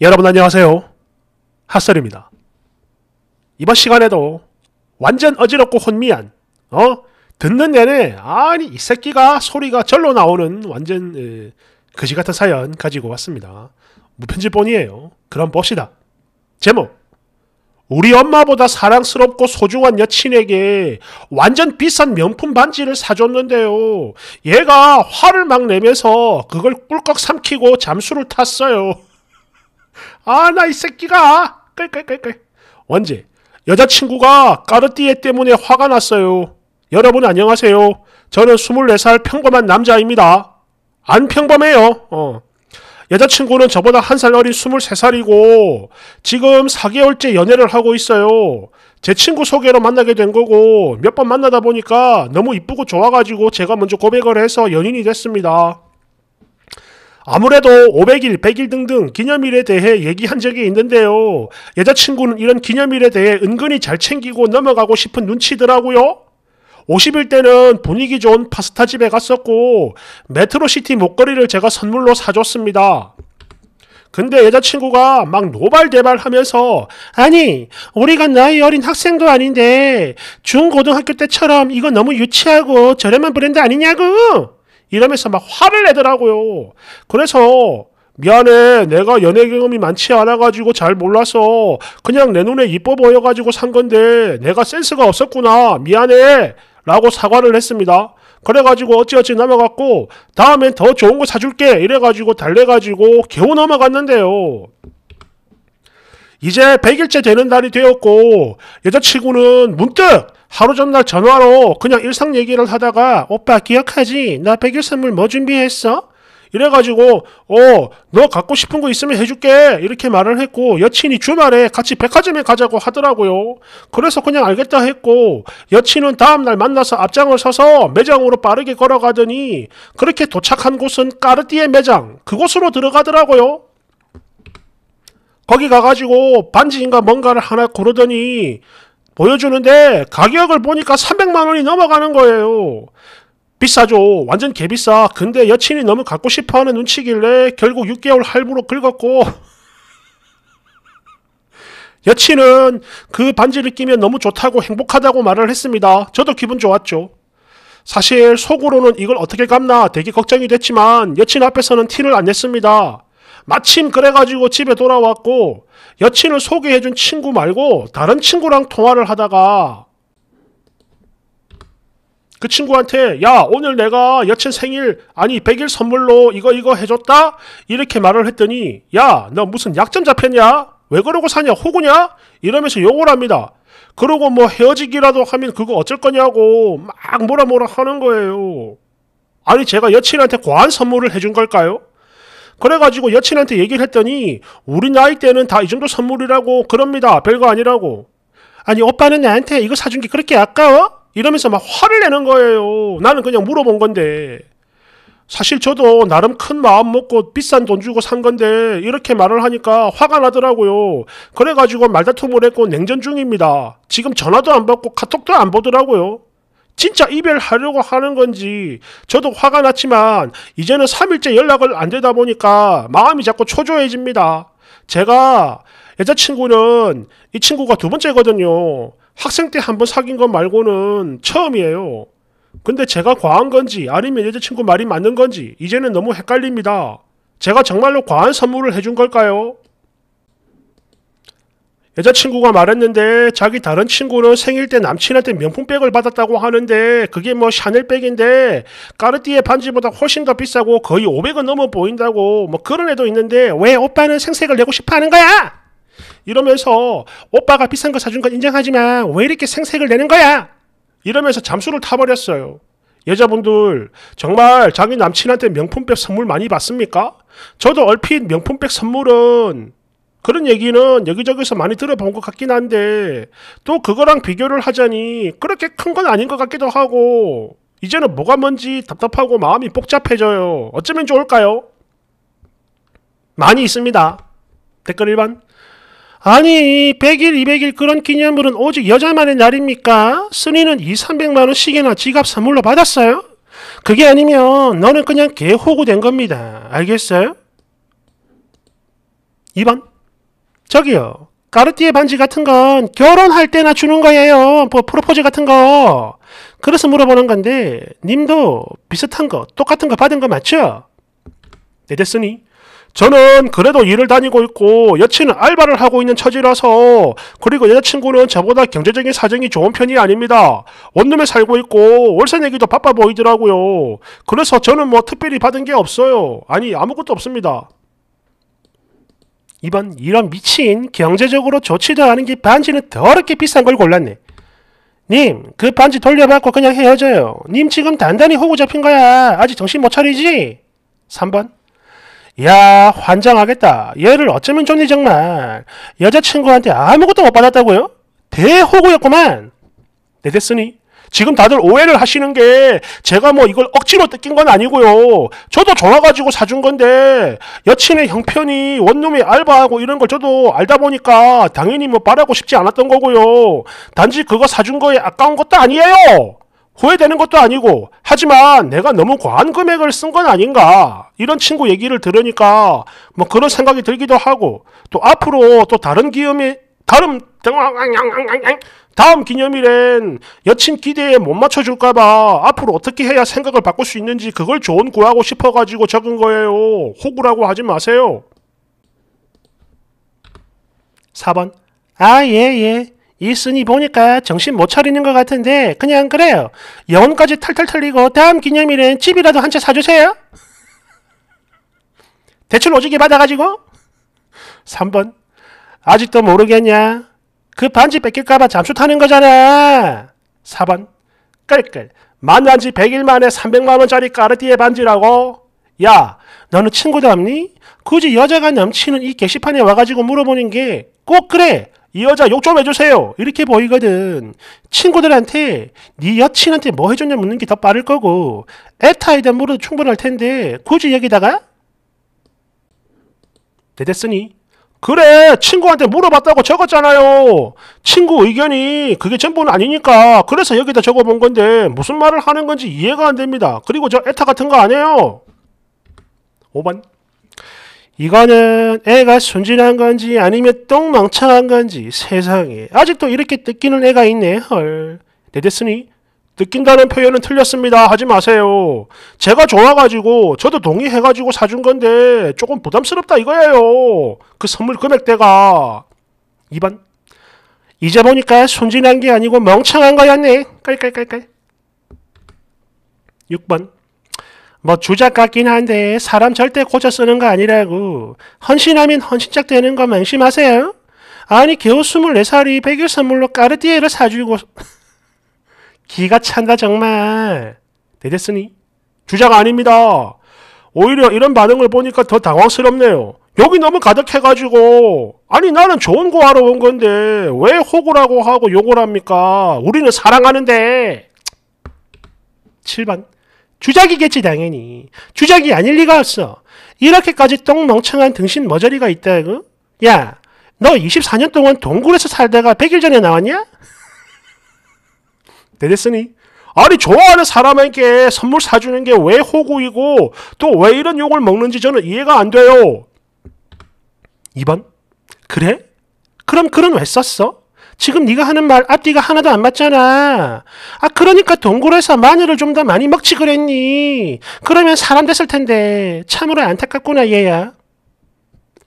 여러분 안녕하세요. 핫설입니다. 이번 시간에도 완전 어지럽고 혼미한 어 듣는 내내 아니 이 새끼가 소리가 절로 나오는 완전 에, 그지 같은 사연 가지고 왔습니다. 무편지본이에요 그럼 봅시다. 제목 우리 엄마보다 사랑스럽고 소중한 여친에게 완전 비싼 명품 반지를 사줬는데요. 얘가 화를 막 내면서 그걸 꿀꺽 삼키고 잠수를 탔어요. 아나이 새끼가 끌끌끌끌 언제 여자친구가 까르띠에 때문에 화가 났어요. 여러분 안녕하세요. 저는 24살 평범한 남자입니다. 안 평범해요. 어. 여자친구는 저보다 한 살 어린 23살이고 지금 4개월째 연애를 하고 있어요. 제 친구 소개로 만나게 된 거고 몇 번 만나다 보니까 너무 이쁘고 좋아가지고 제가 먼저 고백을 해서 연인이 됐습니다. 아무래도 500일, 100일 등등 기념일에 대해 얘기한 적이 있는데요. 여자친구는 이런 기념일에 대해 은근히 잘 챙기고 넘어가고 싶은 눈치더라고요. 50일 때는 분위기 좋은 파스타집에 갔었고 메트로시티 목걸이를 제가 선물로 사줬습니다. 근데 여자친구가 막 노발대발 하면서 아니 우리가 나이 어린 학생도 아닌데 중고등학교 때처럼 이거 너무 유치하고 저렴한 브랜드 아니냐고 이러면서 막 화를 내더라고요. 그래서 미안해 내가 연애 경험이 많지 않아가지고 잘 몰라서 그냥 내 눈에 이뻐 보여가지고 산 건데 내가 센스가 없었구나 미안해 라고 사과를 했습니다. 그래가지고 어찌어찌 넘어갔고 다음엔 더 좋은 거 사줄게 이래가지고 달래가지고 겨우 넘어갔는데요. 이제 100일째 되는 날이 되었고 여자친구는 문득 하루 전날 전화로 그냥 일상 얘기를 하다가 오빠 기억하지? 나 백일 선물 뭐 준비했어? 이래가지고 어 너 갖고 싶은 거 있으면 해줄게 이렇게 말을 했고 여친이 주말에 같이 백화점에 가자고 하더라고요 그래서 그냥 알겠다 했고 여친은 다음날 만나서 앞장을 서서 매장으로 빠르게 걸어가더니 그렇게 도착한 곳은 까르띠에 매장 그곳으로 들어가더라고요 거기 가가지고 반지인가 뭔가를 하나 고르더니 보여주는데 가격을 보니까 300만원이 넘어가는 거예요. 비싸죠. 완전 개비싸. 근데 여친이 너무 갖고 싶어하는 눈치길래 결국 6개월 할부로 긁었고 여친은 그 반지를 끼면 너무 좋다고 행복하다고 말을 했습니다. 저도 기분 좋았죠. 사실 속으로는 이걸 어떻게 갚나 되게 걱정이 됐지만 여친 앞에서는 티를 안 냈습니다. 마침 그래가지고 집에 돌아왔고 여친을 소개해준 친구 말고 다른 친구랑 통화를 하다가 그 친구한테 야 오늘 내가 여친 생일 아니 100일 선물로 이거 이거 해줬다 이렇게 말을 했더니 야 너 무슨 약점 잡혔냐 왜 그러고 사냐 호구냐 이러면서 욕을 합니다 그러고 뭐 헤어지기라도 하면 그거 어쩔 거냐고 막 뭐라 뭐라 하는 거예요 아니 제가 여친한테 과한 선물을 해준 걸까요? 그래가지고 여친한테 얘기를 했더니 우리 나이 때는 다 이 정도 선물이라고 그럽니다. 별거 아니라고. 아니 오빠는 나한테 이거 사준 게 그렇게 아까워? 이러면서 막 화를 내는 거예요. 나는 그냥 물어본 건데. 사실 저도 나름 큰 마음 먹고 비싼 돈 주고 산 건데 이렇게 말을 하니까 화가 나더라고요. 그래가지고 말다툼을 했고 냉전 중입니다. 지금 전화도 안 받고 카톡도 안 보더라고요. 진짜 이별하려고 하는 건지 저도 화가 났지만 이제는 3일째 연락을 안 되다 보니까 마음이 자꾸 초조해집니다. 제가 여자친구는 이 친구가 두 번째거든요. 학생 때 한 번 사귄 것 말고는 처음이에요. 근데 제가 과한 건지 아니면 여자친구 말이 맞는 건지 이제는 너무 헷갈립니다. 제가 정말로 과한 선물을 해준 걸까요? 여자친구가 말했는데 자기 다른 친구는 생일 때 남친한테 명품백을 받았다고 하는데 그게 뭐 샤넬백인데 까르띠에 반지보다 훨씬 더 비싸고 거의 500원 넘어 보인다고 뭐 그런 애도 있는데 왜 오빠는 생색을 내고 싶어 하는 거야? 이러면서 오빠가 비싼 거 사준 건 인정하지만 왜 이렇게 생색을 내는 거야? 이러면서 잠수를 타버렸어요. 여자분들 정말 자기 남친한테 명품백 선물 많이 받습니까? 저도 얼핏 명품백 선물은 그런 얘기는 여기저기서 많이 들어본 것 같긴 한데 또 그거랑 비교를 하자니 그렇게 큰 건 아닌 것 같기도 하고 이제는 뭐가 뭔지 답답하고 마음이 복잡해져요. 어쩌면 좋을까요? 많이 있습니다. 댓글 1번. 아니 100일 200일 그런 기념물은 오직 여자만의 날입니까? 순이는 2, 3 0 0만원시계나 지갑 선물로 받았어요? 그게 아니면 너는 그냥 개호구된 겁니다. 알겠어요? 2번 저기요. 까르띠에 반지 같은 건 결혼할 때나 주는 거예요. 뭐 프로포즈 같은 거. 그래서 물어보는 건데 님도 비슷한 거, 똑같은 거 받은 거 맞죠? 네, 됐으니. 저는 그래도 일을 다니고 있고 여친은 알바를 하고 있는 처지라서 그리고 여자친구는 저보다 경제적인 사정이 좋은 편이 아닙니다. 원룸에 살고 있고 월세 내기도 바빠 보이더라고요. 그래서 저는 뭐 특별히 받은 게 없어요. 아니 아무것도 없습니다. 이번 이런 미친 경제적으로 좋지도 않은 게 반지는 더럽게 비싼 걸 골랐네. 님, 그 반지 돌려받고 그냥 헤어져요. 님 지금 단단히 호구 잡힌 거야. 아직 정신 못 차리지? 3번. 야, 환장하겠다. 얘를 어쩌면 좋니 정말. 여자친구한테 아무것도 못 받았다고요? 대호구였구만. 내 네, 됐으니. 지금 다들 오해를 하시는 게 제가 뭐 이걸 억지로 뜯긴 건 아니고요. 저도 좋아가지고 사준 건데 여친의 형편이 원룸에 알바하고 이런 걸 저도 알다 보니까 당연히 뭐 바라고 싶지 않았던 거고요. 단지 그거 사준 거에 아까운 것도 아니에요. 후회되는 것도 아니고 하지만 내가 너무 과한 금액을 쓴 건 아닌가 이런 친구 얘기를 들으니까 뭐 그런 생각이 들기도 하고 또 앞으로 또 다른 기업에 다음 다음 기념일엔 여친 기대에 못 맞춰줄까봐 앞으로 어떻게 해야 생각을 바꿀 수 있는지 그걸 조언 구하고 싶어가지고 적은 거예요. 호구라고 하지 마세요. 4번 아 예예 예. 있으니 예. 보니까 정신 못 차리는 것 같은데 그냥 그래요. 영혼까지 탈탈 털리고 다음 기념일엔 집이라도 한 채 사주세요. 대출 오지게 받아가지고 3번 아직도 모르겠냐? 그 반지 뺏길까봐 잠수타는 거잖아. 4번 끌끌 만난 지 100일 만에 300만원짜리 까르띠에 반지라고? 야 너는 친구도 없니? 굳이 여자가 넘치는 이 게시판에 와가지고 물어보는 게 꼭 그래 이 여자 욕 좀 해주세요 이렇게 보이거든 친구들한테 네 여친한테 뭐 해줬냐 묻는 게 더 빠를 거고 애타이든 물어도 충분할 텐데 굳이 여기다가? 대됐으니 그래 친구한테 물어봤다고 적었잖아요 친구 의견이 그게 전부는 아니니까 그래서 여기다 적어본 건데 무슨 말을 하는 건지 이해가 안 됩니다 그리고 저 에타 같은 거 아니에요 5번 이거는 애가 순진한 건지 아니면 똥망창한 건지 세상에 아직도 이렇게 뜯기는 애가 있네 헐내 데스니 느낀다는 표현은 틀렸습니다. 하지 마세요. 제가 좋아가지고 저도 동의해가지고 사준 건데 조금 부담스럽다 이거예요. 그 선물 금액대가 2번 이제 보니까 순진한 게 아니고 멍청한 거였네. 깔깔깔깔 6번 뭐 주작 같긴 한데 사람 절대 고쳐 쓰는 거 아니라고 헌신하면 헌신짝 되는 거 명심하세요. 아니 겨우 24살이 100일 선물로 까르띠에를 사주고 기가 찬다 정말. 대데스니 주자가 아닙니다. 오히려 이런 반응을 보니까 더 당황스럽네요. 여기 너무 가득해가지고 아니 나는 좋은 거 하러 온 건데 왜 호구라고 하고 욕을 합니까? 우리는 사랑하는데 7번 주작이겠지 당연히 주작이 아닐 리가 없어 이렇게까지 똥멍청한 등신 머저리가 있다 이거 야너 24년 동안 동굴에서 살다가 100일 전에 나왔냐? 되겠으니? 아니 좋아하는 사람에게 선물 사주는 게 왜 호구이고 또 왜 이런 욕을 먹는지 저는 이해가 안 돼요. 2번 그래? 그럼 그은왜 썼어? 지금 네가 하는 말 앞뒤가 하나도 안 맞잖아. 아 그러니까 동굴에서 마늘을 좀 더 많이 먹지 그랬니? 그러면 사람 됐을 텐데 참으로 안타깝구나 얘야.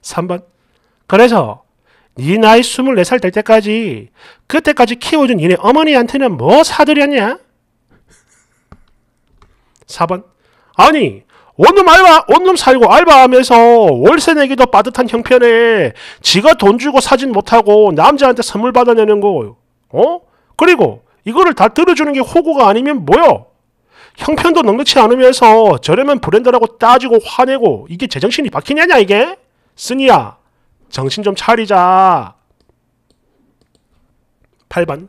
3번 그래서 네 나이 24살 될 때까지 그때까지 키워준 니네 어머니한테는 뭐 사드렸냐? 4번 아니 온놈 알바 온놈 살고 알바하면서 월세 내기도 빠듯한 형편에 지가 돈 주고 사진 못하고 남자한테 선물 받아내는 거 어? 그리고 이거를 다 들어주는 게 호구가 아니면 뭐요? 형편도 넉넉치 않으면서 저렴한 브랜드라고 따지고 화내고 이게 제정신이 박히냐냐 이게? 쓰니야 정신 좀 차리자. 8번.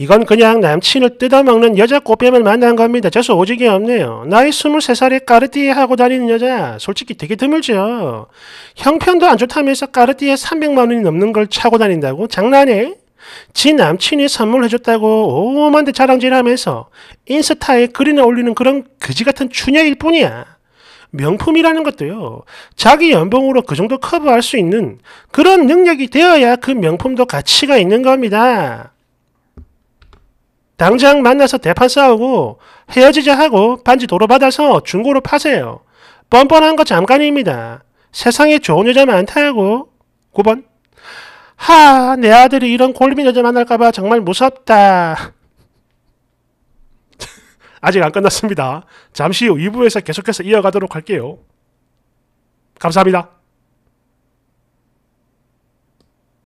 이건 그냥 남친을 뜯어먹는 여자 꽃뱀을 만난 겁니다. 저서 오직게 없네요. 나이 23살에 까르띠에 하고 다니는 여자 솔직히 되게 드물죠. 형편도 안 좋다면서 까르띠에 300만 원이 넘는 걸 차고 다닌다고? 장난해? 지 남친이 선물해줬다고 오만대 자랑질하면서 인스타에 글이나 올리는 그런 그지 같은 추녀일 뿐이야. 명품이라는 것도요. 자기 연봉으로 그 정도 커버할 수 있는 그런 능력이 되어야 그 명품도 가치가 있는 겁니다. 당장 만나서 대판 싸우고 헤어지자 하고 반지 도로 받아서 중고로 파세요. 뻔뻔한 거 잠깐입니다. 세상에 좋은 여자 많다고. 9번. 하, 내 아들이 이런 골미 여자 만날까봐 정말 무섭다. 아직 안 끝났습니다. 잠시 후 2부에서 계속해서 이어가도록 할게요. 감사합니다.